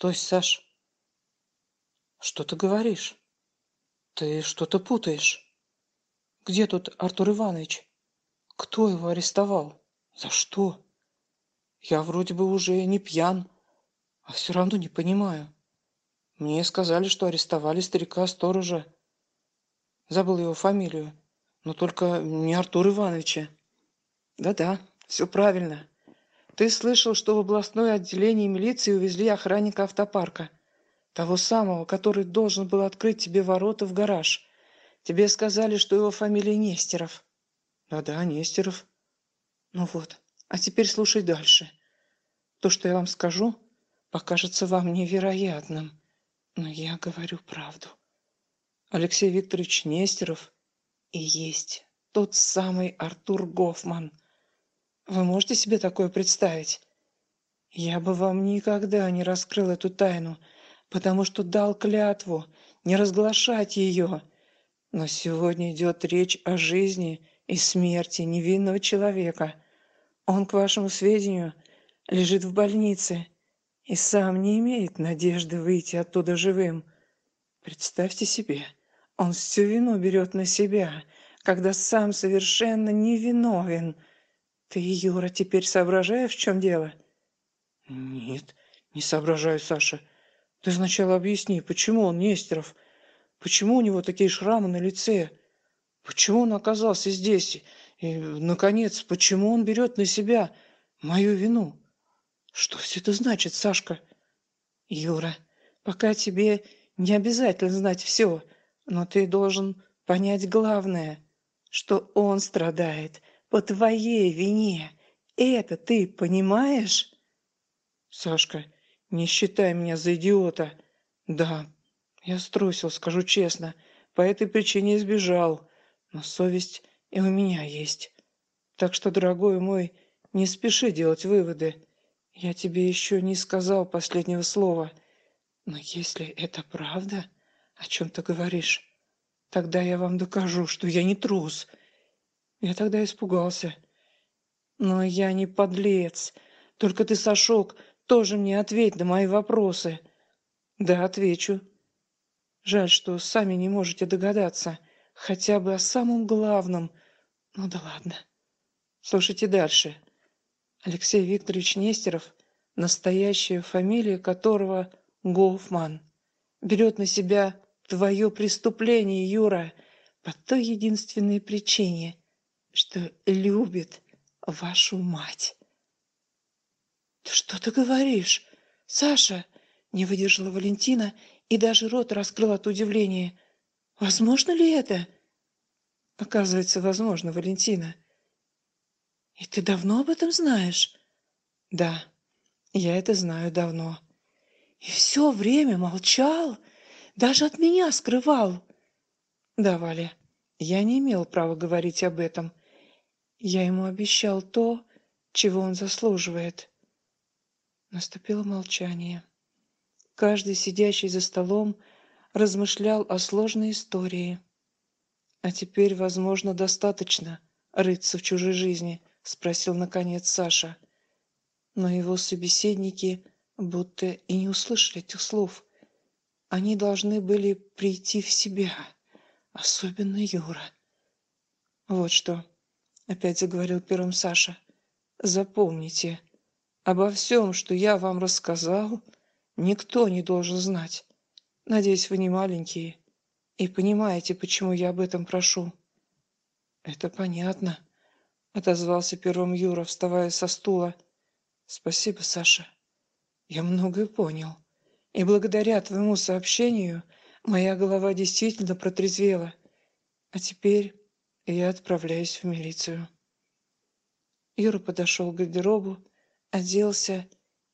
Стой, Саш. Что ты говоришь? Ты что-то путаешь. Где тут Артур Иванович? Кто его арестовал? За что? Я вроде бы уже не пьян, а все равно не понимаю. Мне сказали, что арестовали старика-сторожа. Забыл его фамилию, но только не Артур Ивановича. Да-да, все правильно ты слышал, что в областное отделение милиции увезли охранника автопарка? Того самого, который должен был открыть тебе ворота в гараж. Тебе сказали, что его фамилия Нестеров. Да, да, Нестеров. Ну вот, а теперь слушай дальше. То, что я вам скажу, покажется вам невероятным. Но я говорю правду. Алексей Викторович Нестеров и есть тот самый Артур Гофман, вы можете себе такое представить? Я бы вам никогда не раскрыл эту тайну, потому что дал клятву не разглашать ее. Но сегодня идет речь о жизни и смерти невинного человека. Он, к вашему сведению, лежит в больнице и сам не имеет надежды выйти оттуда живым. Представьте себе, он всю вину берет на себя, когда сам совершенно невиновен – ты, Юра, теперь соображаешь, в чем дело? Нет, не соображаю, Саша. Ты сначала объясни, почему он Нестеров? Почему у него такие шрамы на лице? Почему он оказался здесь? И, наконец, почему он берет на себя мою вину? Что все это значит, Сашка? Юра, пока тебе не обязательно знать все, но ты должен понять главное, что он страдает – по твоей вине. Это ты понимаешь? Сашка, не считай меня за идиота. Да, я струсил, скажу честно. По этой причине избежал. Но совесть и у меня есть. Так что, дорогой мой, не спеши делать выводы. Я тебе еще не сказал последнего слова. Но если это правда, о чем ты говоришь, тогда я вам докажу, что я не трус. Я тогда испугался. Но я не подлец. Только ты, Сашок, тоже мне ответь на мои вопросы. Да, отвечу. Жаль, что сами не можете догадаться. Хотя бы о самом главном. Ну да ладно. Слушайте дальше. Алексей Викторович Нестеров, настоящая фамилия которого Гофман, берет на себя твое преступление, Юра, по той единственной причине, что любит вашу мать. «Да что ты говоришь? Саша!» — не выдержала Валентина и даже рот раскрыла от удивления. «Возможно ли это?» «Оказывается, возможно, Валентина». «И ты давно об этом знаешь?» «Да, я это знаю давно». «И все время молчал, даже от меня скрывал?» «Да, Валя, я не имел права говорить об этом. Я ему обещал то, чего он заслуживает. Наступило молчание. Каждый, сидящий за столом, размышлял о сложной истории. «А теперь, возможно, достаточно рыться в чужой жизни», — спросил, наконец, Саша. Но его собеседники будто и не услышали этих слов. Они должны были прийти в себя, особенно Юра. «Вот что», Опять заговорил первым Саша. Запомните, обо всем, что я вам рассказал, никто не должен знать. Надеюсь, вы не маленькие и понимаете, почему я об этом прошу. Это понятно, отозвался первым Юра, вставая со стула. Спасибо, Саша. Я многое понял. И благодаря твоему сообщению моя голова действительно протрезвела. А теперь и я отправляюсь в милицию. Юра подошел к гардеробу, оделся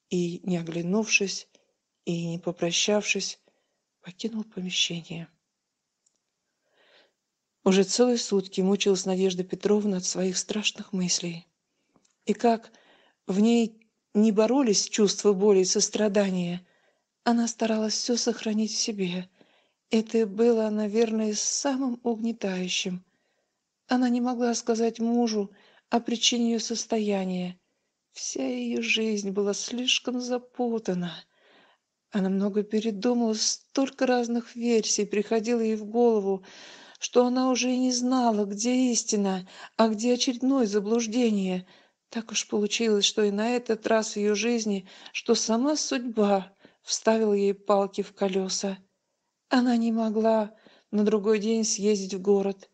и, не оглянувшись и не попрощавшись, покинул помещение. Уже целые сутки мучилась Надежда Петровна от своих страшных мыслей. И как в ней не боролись чувства боли и сострадания, она старалась все сохранить в себе. Это было, наверное, самым угнетающим, она не могла сказать мужу о причине ее состояния. Вся ее жизнь была слишком запутана. Она много передумала, столько разных версий приходило ей в голову, что она уже и не знала, где истина, а где очередное заблуждение. Так уж получилось, что и на этот раз в ее жизни, что сама судьба вставила ей палки в колеса. Она не могла на другой день съездить в город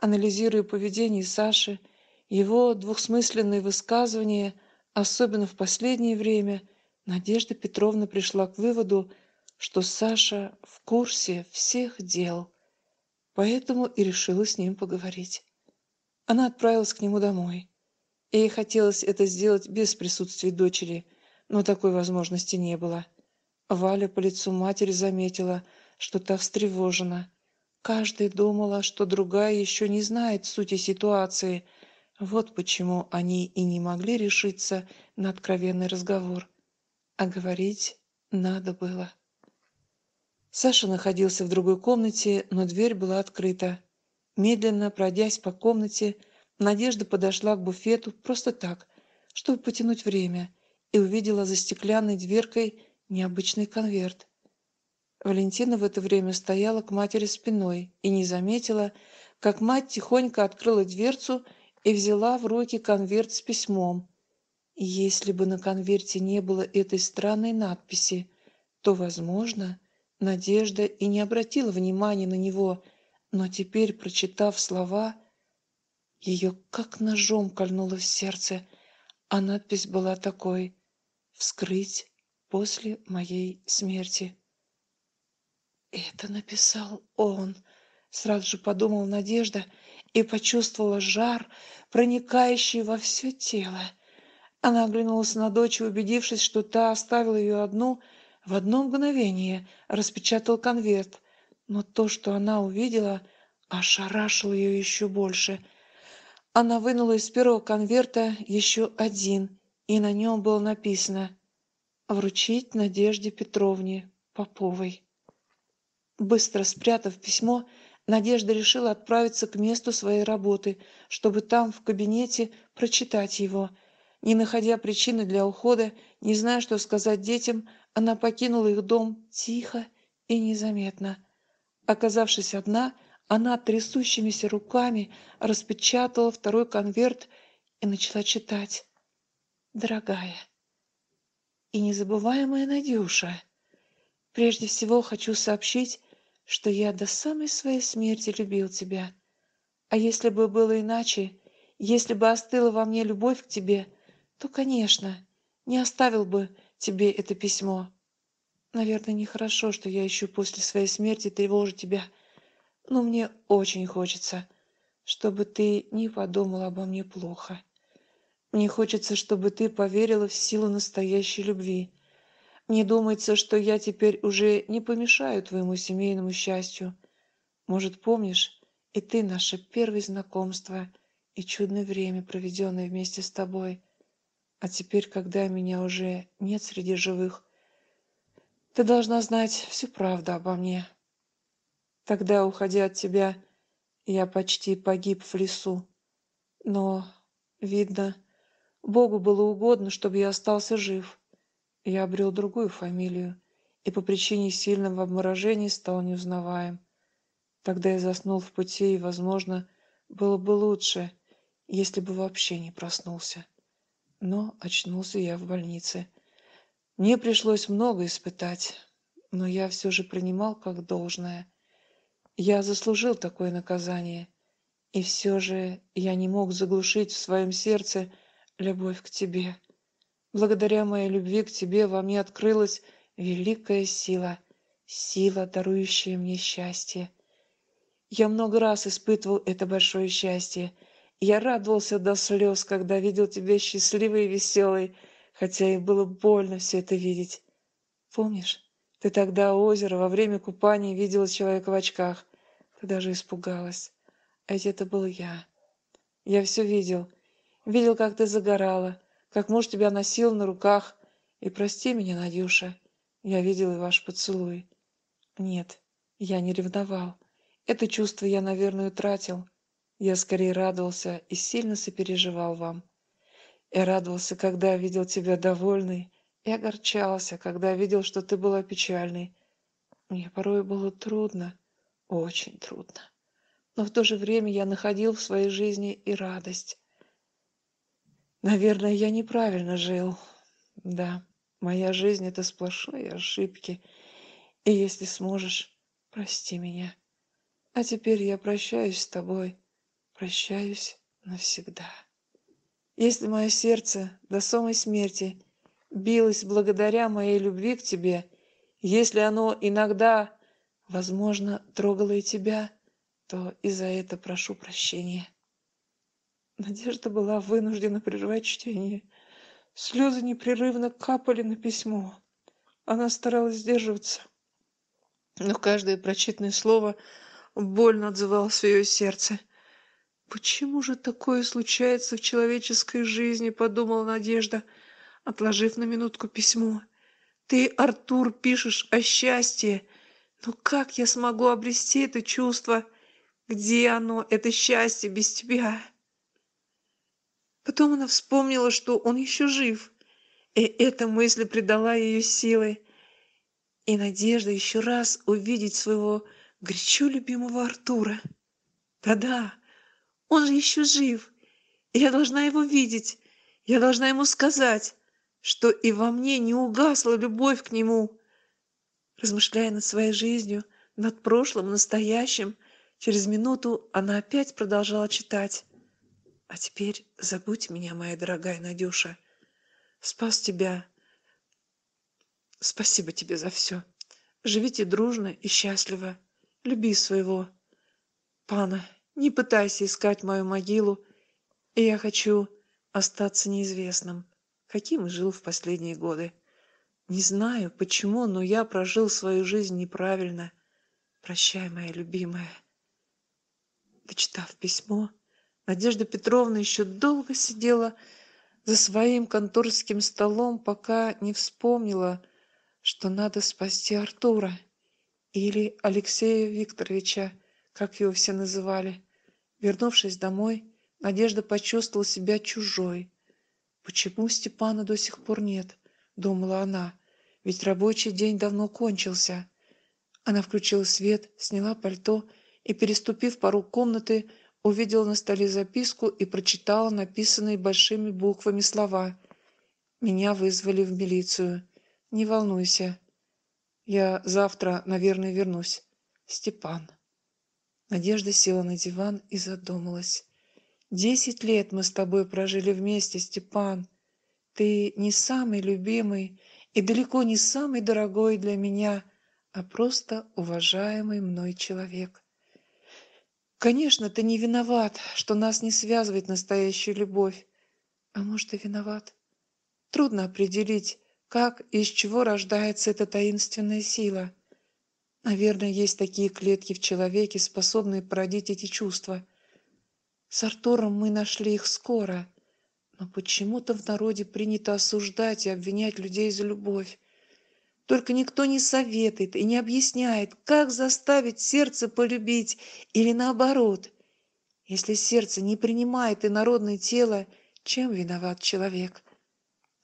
анализируя поведение Саши, его двухсмысленные высказывания, особенно в последнее время, Надежда Петровна пришла к выводу, что Саша в курсе всех дел, поэтому и решила с ним поговорить. Она отправилась к нему домой. Ей хотелось это сделать без присутствия дочери, но такой возможности не было. Валя по лицу матери заметила, что та встревожена – Каждый думала, что другая еще не знает сути ситуации. Вот почему они и не могли решиться на откровенный разговор. А говорить надо было. Саша находился в другой комнате, но дверь была открыта. Медленно пройдясь по комнате, Надежда подошла к буфету просто так, чтобы потянуть время, и увидела за стеклянной дверкой необычный конверт. Валентина в это время стояла к матери спиной и не заметила, как мать тихонько открыла дверцу и взяла в руки конверт с письмом. Если бы на конверте не было этой странной надписи, то, возможно, Надежда и не обратила внимания на него, но теперь, прочитав слова, ее как ножом кольнуло в сердце, а надпись была такой «Вскрыть после моей смерти». Это написал он. Сразу же подумала Надежда и почувствовала жар, проникающий во все тело. Она оглянулась на дочь, убедившись, что та оставила ее одну, в одно мгновение распечатал конверт. Но то, что она увидела, ошарашило ее еще больше. Она вынула из первого конверта еще один, и на нем было написано «Вручить Надежде Петровне Поповой». Быстро спрятав письмо, Надежда решила отправиться к месту своей работы, чтобы там, в кабинете, прочитать его. Не находя причины для ухода, не зная, что сказать детям, она покинула их дом тихо и незаметно. Оказавшись одна, она трясущимися руками распечатала второй конверт и начала читать. «Дорогая и незабываемая Надюша, прежде всего хочу сообщить, что я до самой своей смерти любил тебя. А если бы было иначе, если бы остыла во мне любовь к тебе, то, конечно, не оставил бы тебе это письмо. Наверное, нехорошо, что я еще после своей смерти тревожу тебя, но мне очень хочется, чтобы ты не подумала обо мне плохо. Мне хочется, чтобы ты поверила в силу настоящей любви, не думается, что я теперь уже не помешаю твоему семейному счастью. Может, помнишь, и ты наше первое знакомство и чудное время, проведенное вместе с тобой. А теперь, когда меня уже нет среди живых, ты должна знать всю правду обо мне. Тогда, уходя от тебя, я почти погиб в лесу. Но, видно, Богу было угодно, чтобы я остался жив я обрел другую фамилию и по причине сильного обморожения стал неузнаваем. Тогда я заснул в пути, и, возможно, было бы лучше, если бы вообще не проснулся. Но очнулся я в больнице. Мне пришлось много испытать, но я все же принимал как должное. Я заслужил такое наказание, и все же я не мог заглушить в своем сердце любовь к тебе. Благодаря моей любви к тебе во мне открылась великая сила, сила, дарующая мне счастье. Я много раз испытывал это большое счастье. Я радовался до слез, когда видел тебя счастливой и веселой, хотя и было больно все это видеть. Помнишь, ты тогда у озера во время купания видела человека в очках. Ты даже испугалась. А ведь это был я. Я все видел. Видел, как ты загорала как муж тебя носил на руках. И прости меня, Надюша, я видел и ваш поцелуй. Нет, я не ревновал. Это чувство я, наверное, утратил. Я скорее радовался и сильно сопереживал вам. Я радовался, когда видел тебя довольной, и огорчался, когда видел, что ты была печальной. Мне порой было трудно, очень трудно. Но в то же время я находил в своей жизни и радость наверное я неправильно жил да моя жизнь это сплошные ошибки и если сможешь прости меня а теперь я прощаюсь с тобой прощаюсь навсегда если мое сердце до самой смерти билось благодаря моей любви к тебе если оно иногда возможно трогало и тебя то и за это прошу прощения Надежда была вынуждена прервать чтение. Слезы непрерывно капали на письмо. Она старалась сдерживаться, но каждое прочитанное слово больно отзывалось в ее сердце. «Почему же такое случается в человеческой жизни?» — подумала Надежда, отложив на минутку письмо. «Ты, Артур, пишешь о счастье, но как я смогу обрести это чувство? Где оно, это счастье, без тебя?» Потом она вспомнила, что он еще жив, и эта мысль придала ее силы. И надежда еще раз увидеть своего горячо любимого Артура. Да-да, он же еще жив, и я должна его видеть, я должна ему сказать, что и во мне не угасла любовь к нему. Размышляя над своей жизнью, над прошлым, настоящим, через минуту она опять продолжала читать. А теперь забудь меня, моя дорогая Надюша. Спас тебя. Спасибо тебе за все. Живите дружно и счастливо. Люби своего пана. Не пытайся искать мою могилу. И я хочу остаться неизвестным, каким и жил в последние годы. Не знаю, почему, но я прожил свою жизнь неправильно. Прощай, моя любимая. Дочитав письмо, Надежда Петровна еще долго сидела за своим конторским столом, пока не вспомнила, что надо спасти Артура или Алексея Викторовича, как его все называли. Вернувшись домой, Надежда почувствовала себя чужой. «Почему Степана до сих пор нет?» — думала она. «Ведь рабочий день давно кончился». Она включила свет, сняла пальто и, переступив порог комнаты, увидела на столе записку и прочитала написанные большими буквами слова. «Меня вызвали в милицию. Не волнуйся. Я завтра, наверное, вернусь. Степан». Надежда села на диван и задумалась. «Десять лет мы с тобой прожили вместе, Степан. Ты не самый любимый и далеко не самый дорогой для меня, а просто уважаемый мной человек». Конечно, ты не виноват, что нас не связывает настоящая любовь. А может, и виноват. Трудно определить, как и из чего рождается эта таинственная сила. Наверное, есть такие клетки в человеке, способные породить эти чувства. С Артуром мы нашли их скоро, но почему-то в народе принято осуждать и обвинять людей за любовь. Только никто не советует и не объясняет, как заставить сердце полюбить или наоборот. Если сердце не принимает инородное тело, чем виноват человек?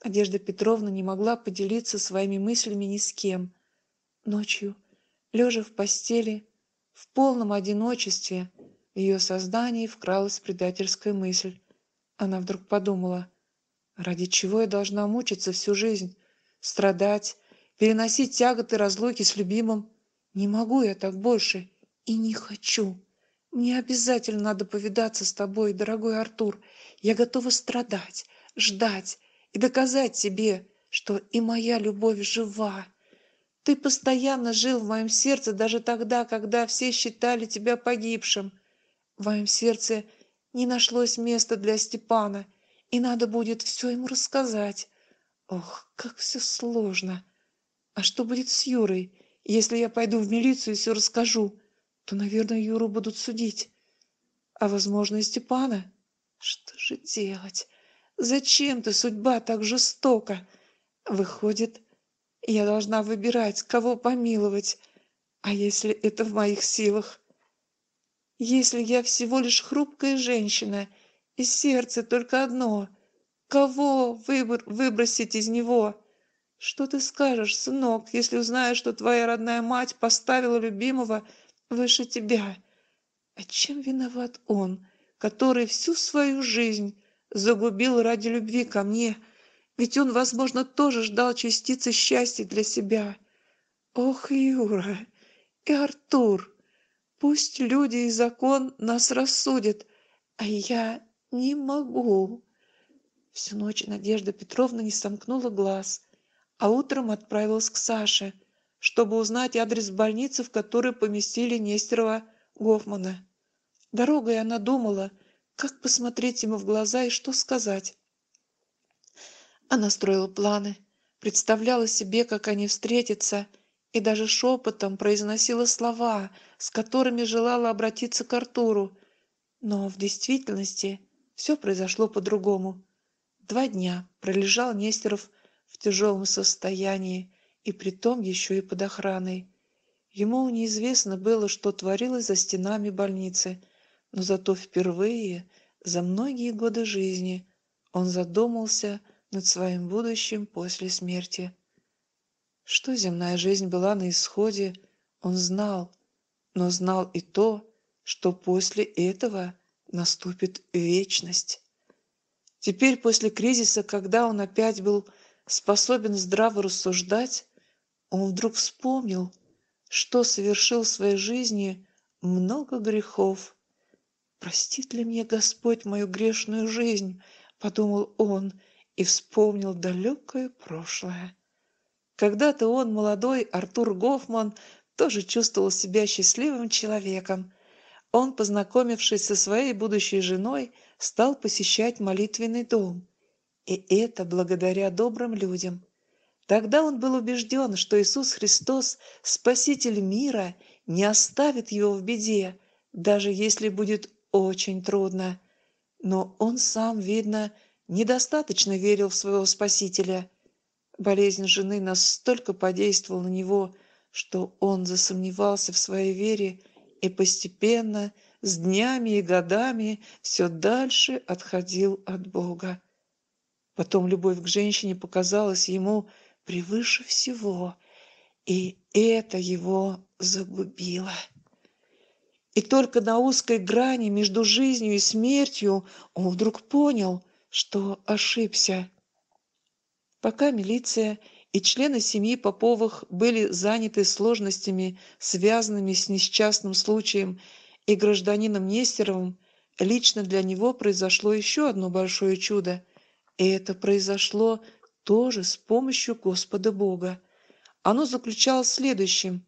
Одежда Петровна не могла поделиться своими мыслями ни с кем. Ночью, лежа в постели, в полном одиночестве, в ее сознании вкралась предательская мысль. Она вдруг подумала, ради чего я должна мучиться всю жизнь, страдать, переносить тяготы разлуки с любимым. Не могу я так больше и не хочу. Мне обязательно надо повидаться с тобой, дорогой Артур. Я готова страдать, ждать и доказать тебе, что и моя любовь жива. Ты постоянно жил в моем сердце даже тогда, когда все считали тебя погибшим. В моем сердце не нашлось места для Степана, и надо будет все ему рассказать. Ох, как все сложно!» А что будет с Юрой? Если я пойду в милицию и все расскажу, то, наверное, Юру будут судить. А, возможно, и Степана. Что же делать? Зачем ты, судьба, так жестока? Выходит, я должна выбирать, кого помиловать. А если это в моих силах? Если я всего лишь хрупкая женщина, и сердце только одно, кого выбор выбросить из него?» Что ты скажешь, сынок, если узнаешь, что твоя родная мать поставила любимого выше тебя? А чем виноват он, который всю свою жизнь загубил ради любви ко мне? Ведь он, возможно, тоже ждал частицы счастья для себя. Ох, Юра и Артур, пусть люди и закон нас рассудят, а я не могу. Всю ночь Надежда Петровна не сомкнула глаз а утром отправилась к Саше, чтобы узнать адрес больницы, в которой поместили Нестерова Гофмана. Дорогой она думала, как посмотреть ему в глаза и что сказать. Она строила планы, представляла себе, как они встретятся, и даже шепотом произносила слова, с которыми желала обратиться к Артуру. Но в действительности все произошло по-другому. Два дня пролежал Нестеров в тяжелом состоянии и притом еще и под охраной. Ему неизвестно было, что творилось за стенами больницы, но зато впервые за многие годы жизни он задумался над своим будущим после смерти. Что земная жизнь была на исходе, он знал, но знал и то, что после этого наступит вечность. Теперь, после кризиса, когда он опять был способен здраво рассуждать, он вдруг вспомнил, что совершил в своей жизни много грехов. «Простит ли мне Господь мою грешную жизнь?» — подумал он и вспомнил далекое прошлое. Когда-то он, молодой Артур Гофман, тоже чувствовал себя счастливым человеком. Он, познакомившись со своей будущей женой, стал посещать молитвенный дом. И это благодаря добрым людям. Тогда он был убежден, что Иисус Христос, Спаситель мира, не оставит его в беде, даже если будет очень трудно. Но он сам, видно, недостаточно верил в своего Спасителя. Болезнь жены настолько подействовала на него, что он засомневался в своей вере и постепенно, с днями и годами, все дальше отходил от Бога. Потом любовь к женщине показалась ему превыше всего, и это его загубило. И только на узкой грани между жизнью и смертью он вдруг понял, что ошибся. Пока милиция и члены семьи Поповых были заняты сложностями, связанными с несчастным случаем, и гражданином Нестеровым, лично для него произошло еще одно большое чудо – и это произошло тоже с помощью Господа Бога. Оно заключалось в следующем.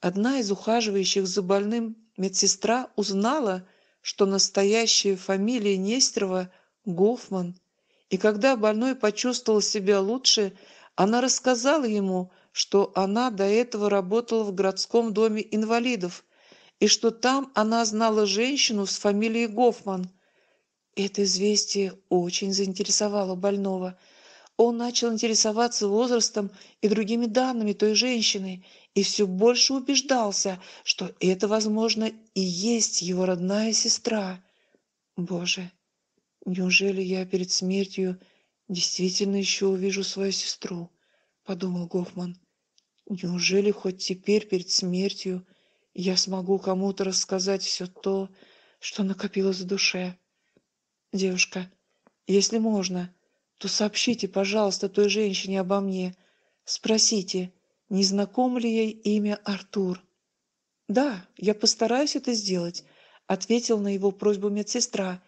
Одна из ухаживающих за больным медсестра узнала, что настоящая фамилия Нестерова – Гофман. И когда больной почувствовал себя лучше, она рассказала ему, что она до этого работала в городском доме инвалидов и что там она знала женщину с фамилией Гофман – это известие очень заинтересовало больного. Он начал интересоваться возрастом и другими данными той женщины и все больше убеждался, что это, возможно, и есть его родная сестра. Боже, неужели я перед смертью действительно еще увижу свою сестру? Подумал Гофман. Неужели хоть теперь перед смертью я смогу кому-то рассказать все то, что накопилось в душе? девушка. Если можно, то сообщите, пожалуйста, той женщине обо мне. Спросите, не знаком ли ей имя Артур. «Да, я постараюсь это сделать», — ответил на его просьбу медсестра,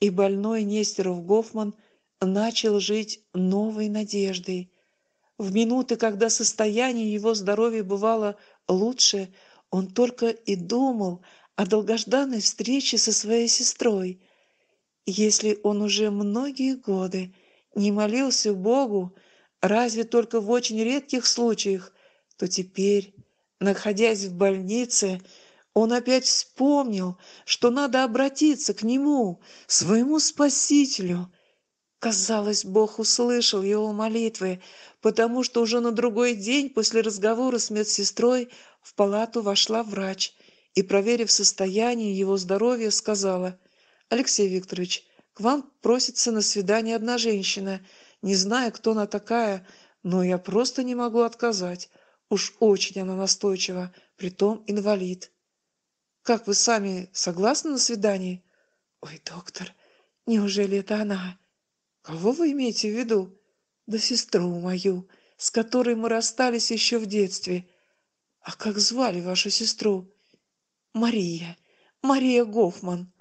и больной Нестеров Гофман начал жить новой надеждой. В минуты, когда состояние его здоровья бывало лучше, он только и думал о долгожданной встрече со своей сестрой если он уже многие годы не молился Богу, разве только в очень редких случаях, то теперь, находясь в больнице, он опять вспомнил, что надо обратиться к нему, своему Спасителю. Казалось, Бог услышал его молитвы, потому что уже на другой день после разговора с медсестрой в палату вошла врач и, проверив состояние его здоровья, сказала – Алексей Викторович, к вам просится на свидание одна женщина. Не знаю, кто она такая, но я просто не могу отказать. Уж очень она настойчива, притом инвалид. Как вы сами согласны на свидание? Ой, доктор, неужели это она? Кого вы имеете в виду? Да сестру мою, с которой мы расстались еще в детстве. А как звали вашу сестру? Мария. Мария Гофман.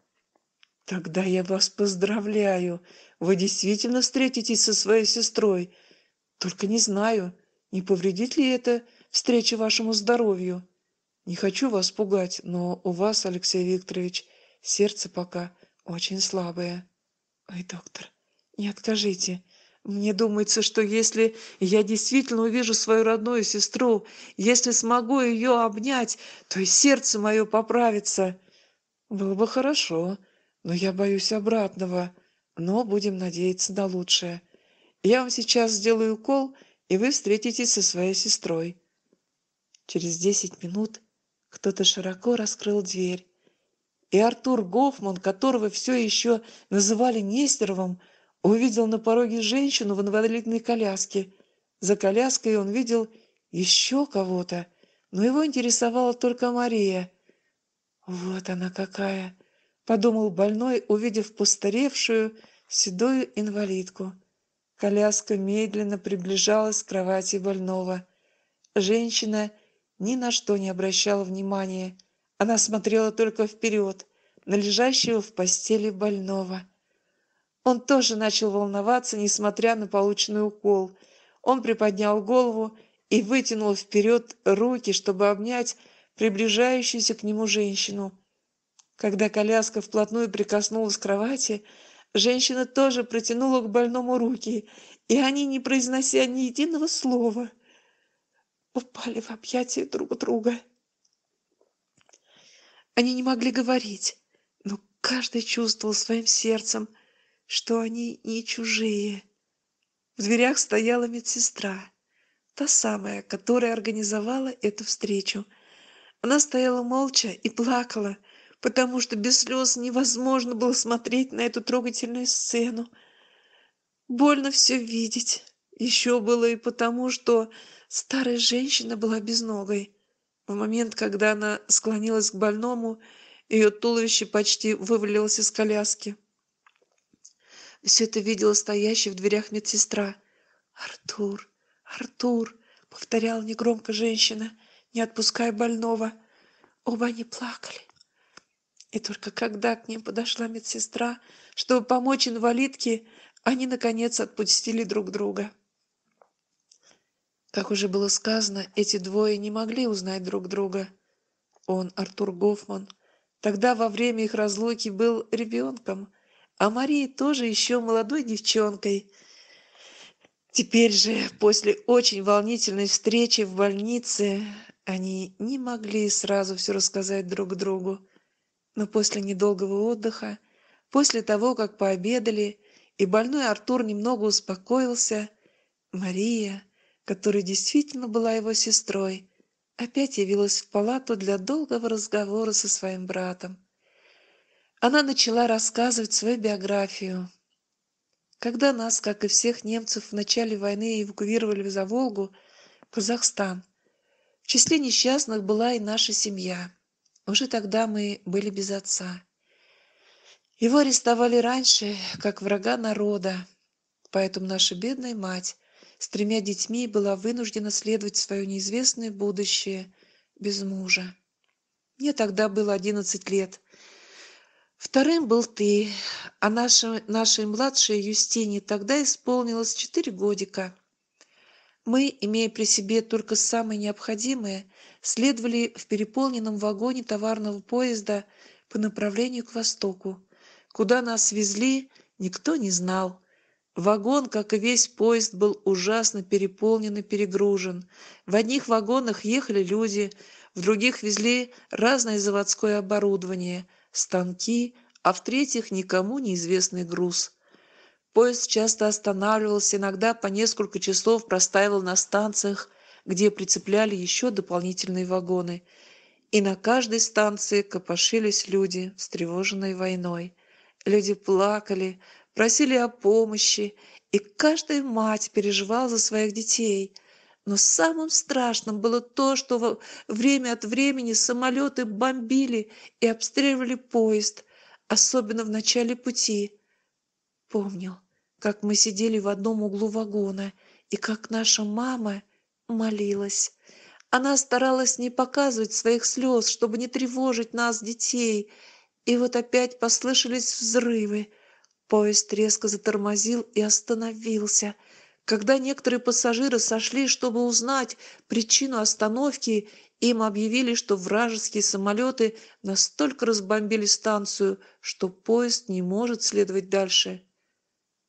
Тогда я вас поздравляю. Вы действительно встретитесь со своей сестрой. Только не знаю, не повредит ли это встреча вашему здоровью. Не хочу вас пугать, но у вас, Алексей Викторович, сердце пока очень слабое. Ой, доктор, не откажите. Мне думается, что если я действительно увижу свою родную сестру, если смогу ее обнять, то и сердце мое поправится. Было бы хорошо, — но я боюсь обратного. Но будем надеяться на лучшее. Я вам сейчас сделаю укол, и вы встретитесь со своей сестрой. Через десять минут кто-то широко раскрыл дверь. И Артур Гофман, которого все еще называли Нестеровым, увидел на пороге женщину в инвалидной коляске. За коляской он видел еще кого-то, но его интересовала только Мария. «Вот она какая!» подумал больной, увидев постаревшую седую инвалидку. Коляска медленно приближалась к кровати больного. Женщина ни на что не обращала внимания. Она смотрела только вперед, на лежащего в постели больного. Он тоже начал волноваться, несмотря на полученный укол. Он приподнял голову и вытянул вперед руки, чтобы обнять приближающуюся к нему женщину – когда коляска вплотную прикоснулась к кровати, женщина тоже протянула к больному руки, и они, не произнося ни единого слова, упали в объятия друг друга. Они не могли говорить, но каждый чувствовал своим сердцем, что они не чужие. В дверях стояла медсестра, та самая, которая организовала эту встречу. Она стояла молча и плакала – потому что без слез невозможно было смотреть на эту трогательную сцену. Больно все видеть. Еще было и потому, что старая женщина была безногой. В момент, когда она склонилась к больному, ее туловище почти вывалилось из коляски. Все это видела стоящая в дверях медсестра. «Артур! Артур!» — повторяла негромко женщина, не отпуская больного. Оба они плакали. И только когда к ним подошла медсестра, чтобы помочь инвалидке, они, наконец, отпустили друг друга. Как уже было сказано, эти двое не могли узнать друг друга. Он, Артур Гофман, тогда во время их разлуки был ребенком, а Мария тоже еще молодой девчонкой. Теперь же, после очень волнительной встречи в больнице, они не могли сразу все рассказать друг другу. Но после недолгого отдыха, после того, как пообедали, и больной Артур немного успокоился, Мария, которая действительно была его сестрой, опять явилась в палату для долгого разговора со своим братом. Она начала рассказывать свою биографию. Когда нас, как и всех немцев, в начале войны эвакуировали за Волгу, Казахстан, в числе несчастных была и наша семья. Уже тогда мы были без отца. Его арестовали раньше, как врага народа, поэтому наша бедная мать с тремя детьми была вынуждена следовать в свое неизвестное будущее без мужа. Мне тогда было одиннадцать лет. Вторым был ты, а наша, нашей младшей Юстине тогда исполнилось четыре годика. Мы, имея при себе только самое необходимое, следовали в переполненном вагоне товарного поезда по направлению к востоку. Куда нас везли, никто не знал. Вагон, как и весь поезд, был ужасно переполнен и перегружен. В одних вагонах ехали люди, в других везли разное заводское оборудование, станки, а в третьих никому неизвестный груз. Поезд часто останавливался, иногда по несколько часов простаивал на станциях, где прицепляли еще дополнительные вагоны. И на каждой станции копошились люди, встревоженные войной. Люди плакали, просили о помощи, и каждая мать переживала за своих детей. Но самым страшным было то, что время от времени самолеты бомбили и обстреливали поезд, особенно в начале пути. Помнил, как мы сидели в одном углу вагона, и как наша мама молилась. Она старалась не показывать своих слез, чтобы не тревожить нас, детей. И вот опять послышались взрывы. Поезд резко затормозил и остановился. Когда некоторые пассажиры сошли, чтобы узнать причину остановки, им объявили, что вражеские самолеты настолько разбомбили станцию, что поезд не может следовать дальше.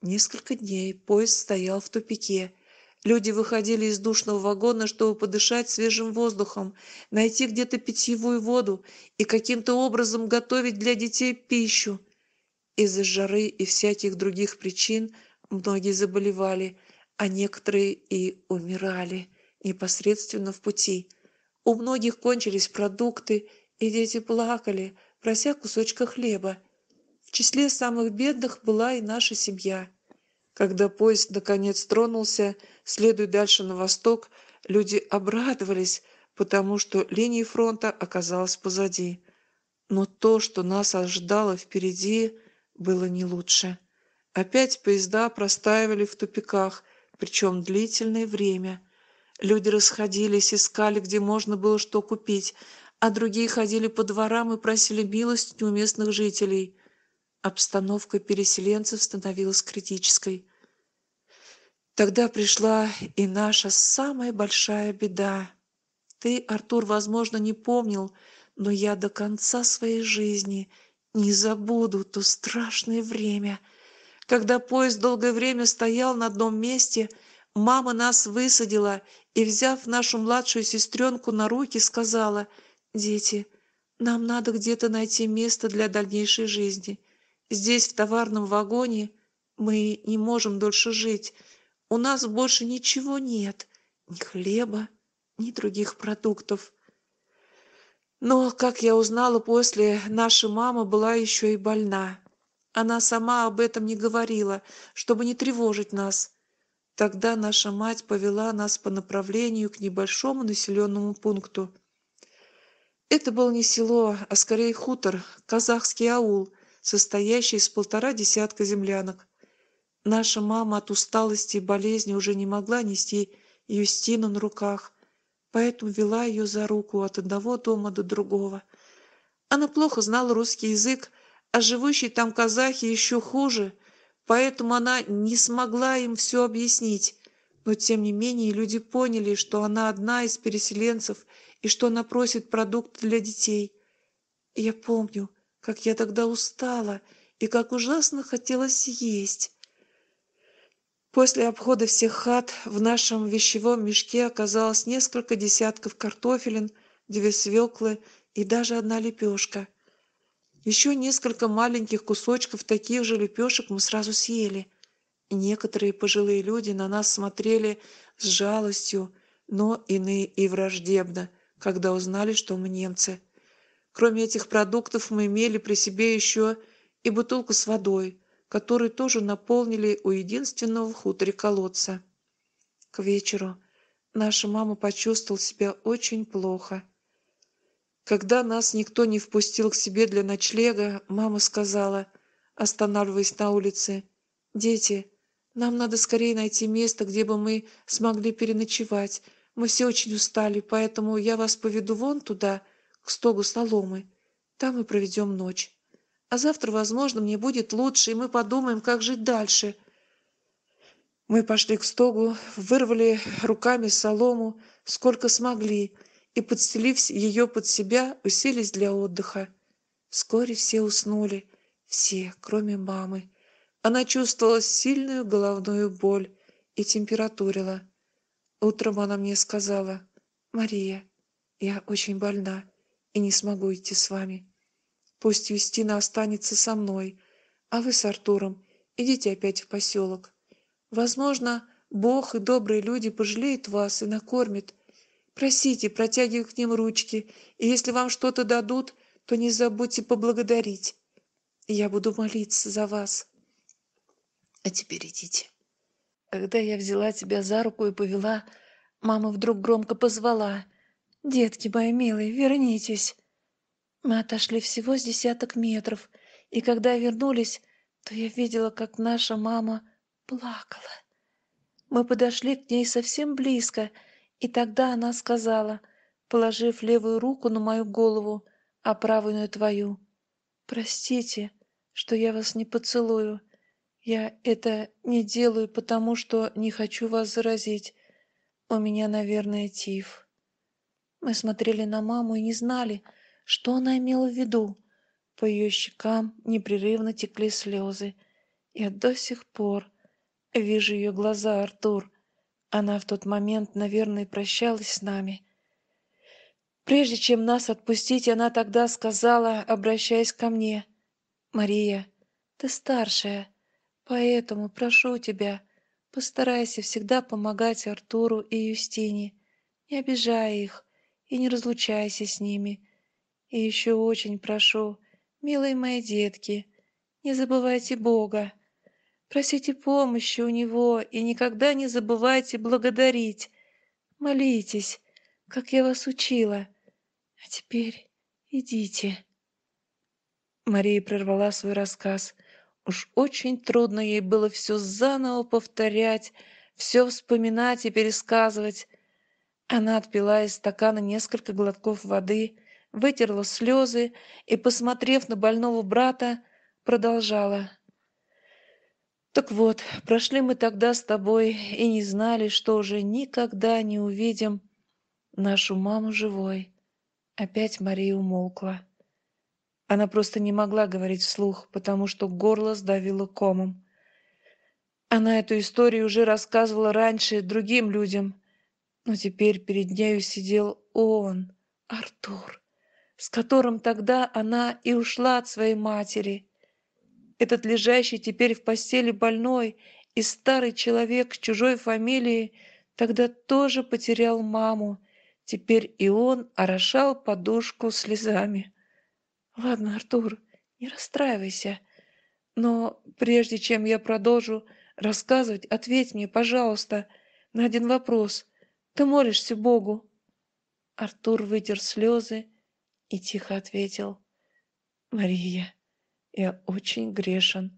Несколько дней поезд стоял в тупике – Люди выходили из душного вагона, чтобы подышать свежим воздухом, найти где-то питьевую воду и каким-то образом готовить для детей пищу. Из-за жары и всяких других причин многие заболевали, а некоторые и умирали непосредственно в пути. У многих кончились продукты, и дети плакали, прося кусочка хлеба. В числе самых бедных была и наша семья – когда поезд наконец тронулся, следуя дальше на восток, люди обрадовались, потому что линии фронта оказалась позади. Но то, что нас ожидало впереди, было не лучше. Опять поезда простаивали в тупиках, причем длительное время. Люди расходились, искали, где можно было что купить, а другие ходили по дворам и просили милость у местных жителей – Обстановка переселенцев становилась критической. Тогда пришла и наша самая большая беда. Ты, Артур, возможно, не помнил, но я до конца своей жизни не забуду то страшное время, когда поезд долгое время стоял на одном месте, мама нас высадила и, взяв нашу младшую сестренку на руки, сказала, «Дети, нам надо где-то найти место для дальнейшей жизни. Здесь, в товарном вагоне, мы не можем дольше жить. У нас больше ничего нет. Ни хлеба, ни других продуктов. Но, как я узнала после, наша мама была еще и больна. Она сама об этом не говорила, чтобы не тревожить нас. Тогда наша мать повела нас по направлению к небольшому населенному пункту. Это было не село, а скорее хутор, казахский аул – состоящий из полтора десятка землянок. Наша мама от усталости и болезни уже не могла нести Юстину на руках, поэтому вела ее за руку от одного дома до другого. Она плохо знала русский язык, а живущие там казахи еще хуже, поэтому она не смогла им все объяснить. Но тем не менее люди поняли, что она одна из переселенцев и что она просит продукты для детей. Я помню, как я тогда устала и как ужасно хотелось есть. После обхода всех хат в нашем вещевом мешке оказалось несколько десятков картофелин, две свеклы и даже одна лепешка. Еще несколько маленьких кусочков таких же лепешек мы сразу съели. Некоторые пожилые люди на нас смотрели с жалостью, но иные и враждебно, когда узнали, что мы немцы. Кроме этих продуктов мы имели при себе еще и бутылку с водой, которую тоже наполнили у единственного в хуторе колодца. К вечеру наша мама почувствовала себя очень плохо. Когда нас никто не впустил к себе для ночлега, мама сказала, останавливаясь на улице, «Дети, нам надо скорее найти место, где бы мы смогли переночевать. Мы все очень устали, поэтому я вас поведу вон туда» к стогу соломы. Там мы проведем ночь. А завтра, возможно, мне будет лучше, и мы подумаем, как жить дальше. Мы пошли к стогу, вырвали руками солому, сколько смогли, и, подстелив ее под себя, уселись для отдыха. Вскоре все уснули, все, кроме мамы. Она чувствовала сильную головную боль и температурила. Утром она мне сказала, «Мария, я очень больна и не смогу идти с вами. Пусть Юстина останется со мной, а вы с Артуром идите опять в поселок. Возможно, Бог и добрые люди пожалеют вас и накормят. Просите, протягивая к ним ручки, и если вам что-то дадут, то не забудьте поблагодарить. Я буду молиться за вас. А теперь идите. Когда я взяла тебя за руку и повела, мама вдруг громко позвала. Детки мои милые, вернитесь!» Мы отошли всего с десяток метров, и когда вернулись, то я видела, как наша мама плакала. Мы подошли к ней совсем близко, и тогда она сказала, положив левую руку на мою голову, а правую на твою. «Простите, что я вас не поцелую. Я это не делаю, потому что не хочу вас заразить. У меня, наверное, тиф». Мы смотрели на маму и не знали, что она имела в виду. По ее щекам непрерывно текли слезы. Я до сих пор вижу ее глаза, Артур. Она в тот момент, наверное, прощалась с нами. Прежде чем нас отпустить, она тогда сказала, обращаясь ко мне, «Мария, ты старшая, поэтому прошу тебя, постарайся всегда помогать Артуру и Юстине, не обижая их, и не разлучайся с ними. И еще очень прошу, милые мои детки, не забывайте Бога. Просите помощи у Него и никогда не забывайте благодарить. Молитесь, как я вас учила. А теперь идите. Мария прервала свой рассказ. Уж очень трудно ей было все заново повторять, все вспоминать и пересказывать. Она отпила из стакана несколько глотков воды, вытерла слезы и, посмотрев на больного брата, продолжала. «Так вот, прошли мы тогда с тобой и не знали, что уже никогда не увидим нашу маму живой». Опять Мария умолкла. Она просто не могла говорить вслух, потому что горло сдавило комом. Она эту историю уже рассказывала раньше другим людям, но теперь перед нею сидел он, Артур, с которым тогда она и ушла от своей матери. Этот лежащий теперь в постели больной и старый человек с чужой фамилией тогда тоже потерял маму. Теперь и он орошал подушку слезами. «Ладно, Артур, не расстраивайся. Но прежде чем я продолжу рассказывать, ответь мне, пожалуйста, на один вопрос. Ты молишься Богу?» Артур вытер слезы и тихо ответил. «Мария, я очень грешен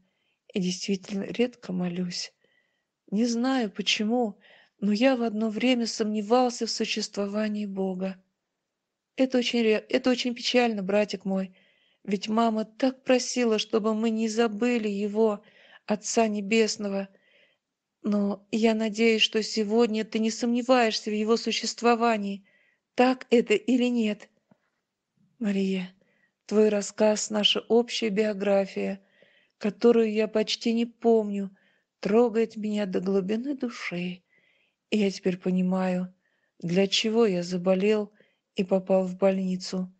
и действительно редко молюсь. Не знаю почему, но я в одно время сомневался в существовании Бога. Это очень, это очень печально, братик мой, ведь мама так просила, чтобы мы не забыли Его, Отца Небесного, но я надеюсь, что сегодня ты не сомневаешься в его существовании, так это или нет. Мария, твой рассказ — наша общая биография, которую я почти не помню, трогает меня до глубины души. И я теперь понимаю, для чего я заболел и попал в больницу.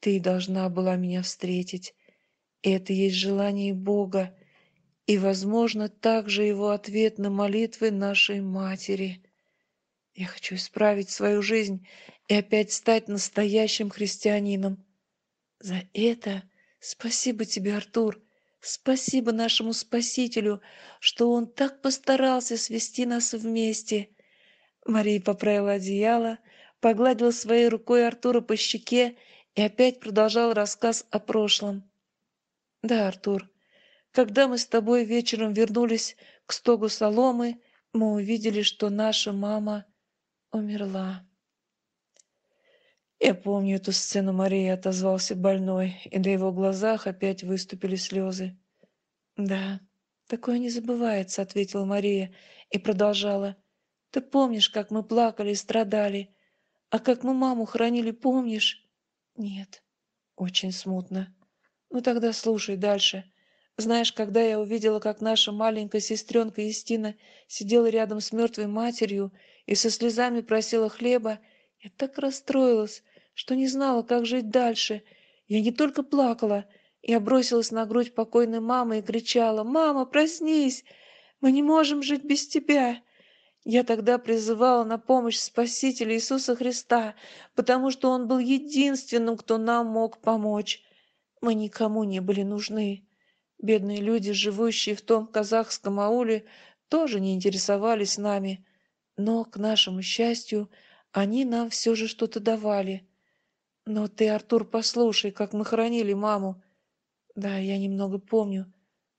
Ты должна была меня встретить. И это есть желание Бога — и, возможно, также его ответ на молитвы нашей матери. Я хочу исправить свою жизнь и опять стать настоящим христианином. За это спасибо тебе, Артур. Спасибо нашему Спасителю, что он так постарался свести нас вместе. Мария поправила одеяло, погладила своей рукой Артура по щеке и опять продолжал рассказ о прошлом. Да, Артур, когда мы с тобой вечером вернулись к стогу соломы, мы увидели, что наша мама умерла. Я помню эту сцену Мария, отозвался больной, и на его глазах опять выступили слезы. Да, такое не забывается, ответила Мария и продолжала. Ты помнишь, как мы плакали и страдали, а как мы маму хранили, помнишь? Нет, очень смутно. Ну тогда слушай дальше. Знаешь, когда я увидела, как наша маленькая сестренка Истина сидела рядом с мертвой матерью и со слезами просила хлеба, я так расстроилась, что не знала, как жить дальше. Я не только плакала, я бросилась на грудь покойной мамы и кричала «Мама, проснись! Мы не можем жить без тебя!» Я тогда призывала на помощь Спасителя Иисуса Христа, потому что Он был единственным, кто нам мог помочь. Мы никому не были нужны. Бедные люди, живущие в том казахском ауле, тоже не интересовались нами, но, к нашему счастью, они нам все же что-то давали. Но ты, Артур, послушай, как мы хоронили маму. Да, я немного помню,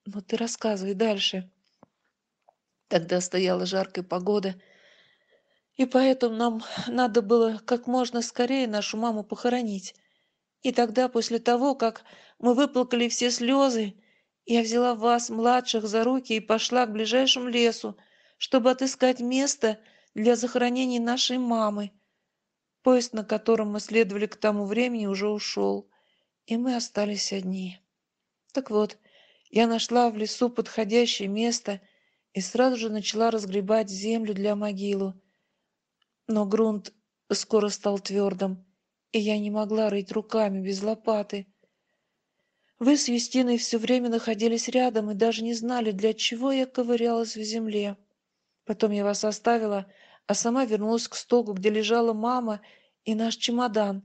но ты рассказывай дальше. Тогда стояла жаркая погода, и поэтому нам надо было как можно скорее нашу маму похоронить. И тогда, после того, как мы выплакали все слезы, я взяла вас, младших, за руки и пошла к ближайшему лесу, чтобы отыскать место для захоронения нашей мамы. Поезд, на котором мы следовали к тому времени, уже ушел, и мы остались одни. Так вот, я нашла в лесу подходящее место и сразу же начала разгребать землю для могилы. Но грунт скоро стал твердым, и я не могла рыть руками без лопаты — вы с Юстиной все время находились рядом и даже не знали, для чего я ковырялась в земле. Потом я вас оставила, а сама вернулась к стогу, где лежала мама и наш чемодан.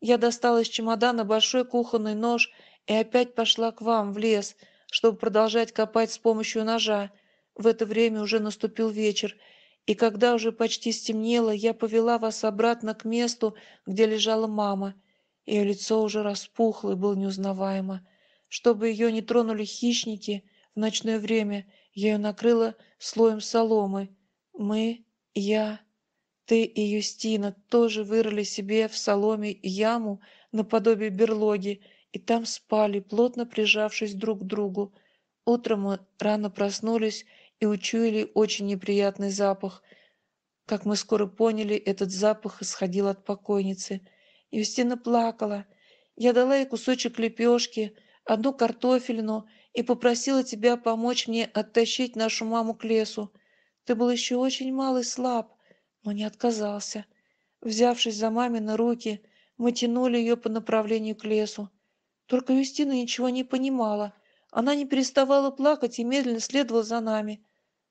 Я достала из чемодана большой кухонный нож и опять пошла к вам в лес, чтобы продолжать копать с помощью ножа. В это время уже наступил вечер, и когда уже почти стемнело, я повела вас обратно к месту, где лежала мама. Ее лицо уже распухло и было неузнаваемо. Чтобы ее не тронули хищники, в ночное время я ее накрыла слоем соломы. Мы, я, ты и Юстина тоже вырыли себе в соломе яму наподобие берлоги и там спали, плотно прижавшись друг к другу. Утром мы рано проснулись и учуяли очень неприятный запах. Как мы скоро поняли, этот запах исходил от покойницы — Евстина плакала. Я дала ей кусочек лепешки, одну картофелину и попросила тебя помочь мне оттащить нашу маму к лесу. Ты был еще очень мал и слаб, но не отказался. Взявшись за мамины руки, мы тянули ее по направлению к лесу. Только Юстина ничего не понимала. Она не переставала плакать и медленно следовала за нами.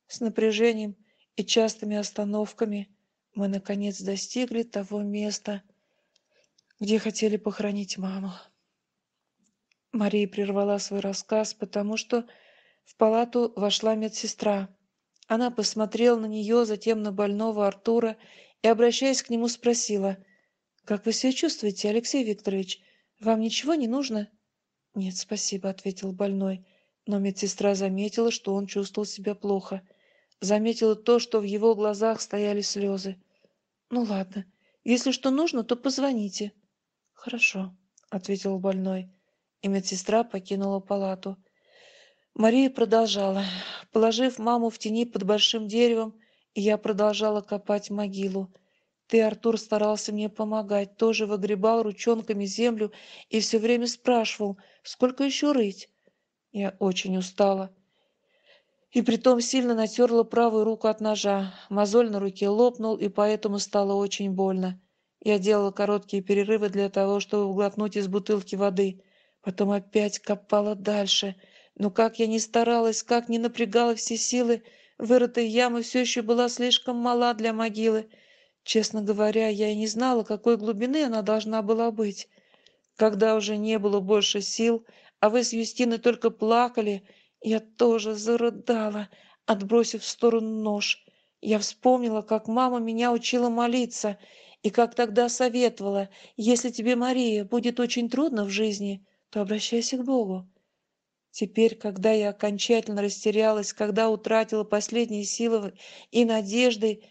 С напряжением и частыми остановками мы, наконец, достигли того места, где хотели похоронить маму. Мария прервала свой рассказ, потому что в палату вошла медсестра. Она посмотрела на нее, затем на больного Артура и, обращаясь к нему, спросила, «Как вы себя чувствуете, Алексей Викторович? Вам ничего не нужно?» «Нет, спасибо», — ответил больной. Но медсестра заметила, что он чувствовал себя плохо. Заметила то, что в его глазах стояли слезы. «Ну ладно, если что нужно, то позвоните», «Хорошо», — ответил больной, и медсестра покинула палату. Мария продолжала. Положив маму в тени под большим деревом, я продолжала копать могилу. Ты, Артур, старался мне помогать, тоже выгребал ручонками землю и все время спрашивал, сколько еще рыть. Я очень устала. И притом сильно натерла правую руку от ножа. Мозоль на руке лопнул, и поэтому стало очень больно. Я делала короткие перерывы для того, чтобы углотнуть из бутылки воды. Потом опять копала дальше. Но как я не старалась, как не напрягала все силы, вырытая яма все еще была слишком мала для могилы. Честно говоря, я и не знала, какой глубины она должна была быть. Когда уже не было больше сил, а вы с Юстиной только плакали, я тоже зарыдала, отбросив в сторону нож. Я вспомнила, как мама меня учила молиться — и как тогда советовала, если тебе, Мария, будет очень трудно в жизни, то обращайся к Богу. Теперь, когда я окончательно растерялась, когда утратила последние силы и надежды,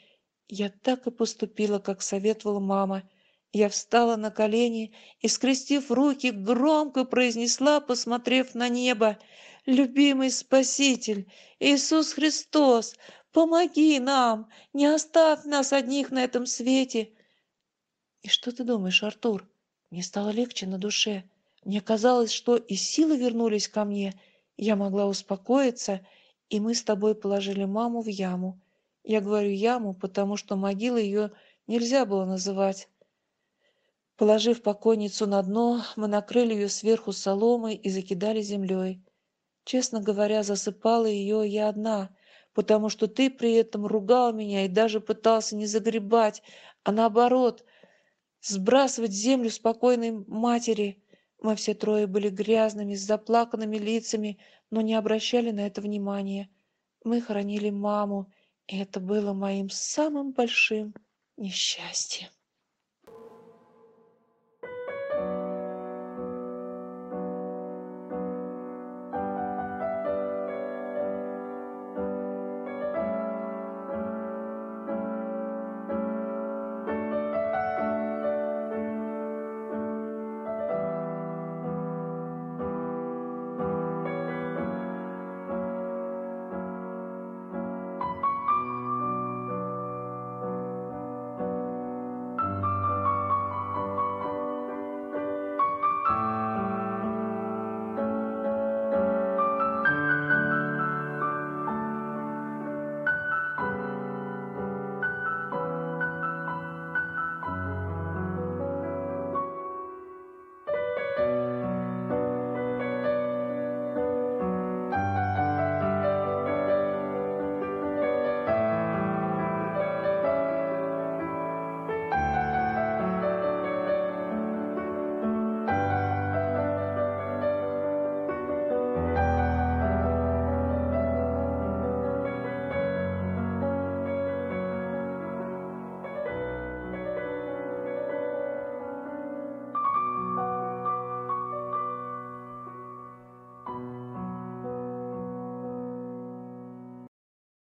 я так и поступила, как советовала мама. Я встала на колени и, скрестив руки, громко произнесла, посмотрев на небо, «Любимый Спаситель, Иисус Христос, помоги нам, не оставь нас одних на этом свете!» И что ты думаешь, Артур? Мне стало легче на душе. Мне казалось, что и силы вернулись ко мне. Я могла успокоиться, и мы с тобой положили маму в яму. Я говорю яму, потому что могилы ее нельзя было называть. Положив покойницу на дно, мы накрыли ее сверху соломой и закидали землей. Честно говоря, засыпала ее я одна, потому что ты при этом ругал меня и даже пытался не загребать, а наоборот, сбрасывать землю спокойной матери. Мы все трое были грязными, с заплаканными лицами, но не обращали на это внимания. Мы хоронили маму, и это было моим самым большим несчастьем.